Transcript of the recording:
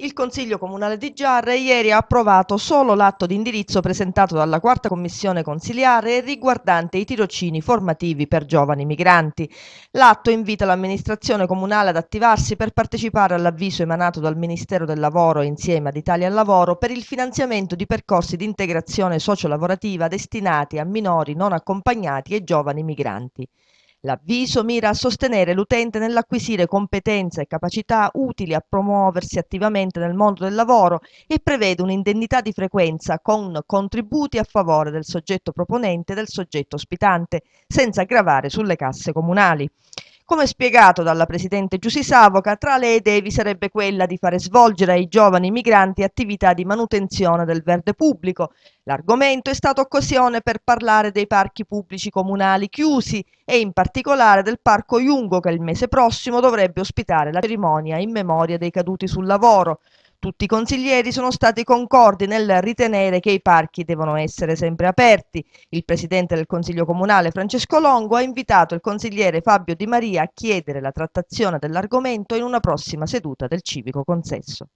Il Consiglio Comunale di Giarre ieri ha approvato solo l'atto di indirizzo presentato dalla quarta commissione consiliare riguardante i tirocini formativi per giovani migranti. L'atto invita l'amministrazione comunale ad attivarsi per partecipare all'avviso emanato dal Ministero del Lavoro insieme ad Italia al Lavoro per il finanziamento di percorsi di integrazione sociolavorativa destinati a minori non accompagnati e giovani migranti. L'avviso mira a sostenere l'utente nell'acquisire competenze e capacità utili a promuoversi attivamente nel mondo del lavoro e prevede un'indennità di frequenza con contributi a favore del soggetto proponente e del soggetto ospitante, senza gravare sulle casse comunali. Come spiegato dalla presidente Giussi Savoca, tra le idee vi sarebbe quella di fare svolgere ai giovani migranti attività di manutenzione del verde pubblico. L'argomento è stata occasione per parlare dei parchi pubblici comunali chiusi e in particolare del Parco Jungo che il mese prossimo dovrebbe ospitare la cerimonia in memoria dei caduti sul lavoro. Tutti i consiglieri sono stati concordi nel ritenere che i parchi devono essere sempre aperti. Il presidente del Consiglio Comunale Francesco Longo ha invitato il consigliere Fabio Di Maria a chiedere la trattazione dell'argomento in una prossima seduta del civico consesso.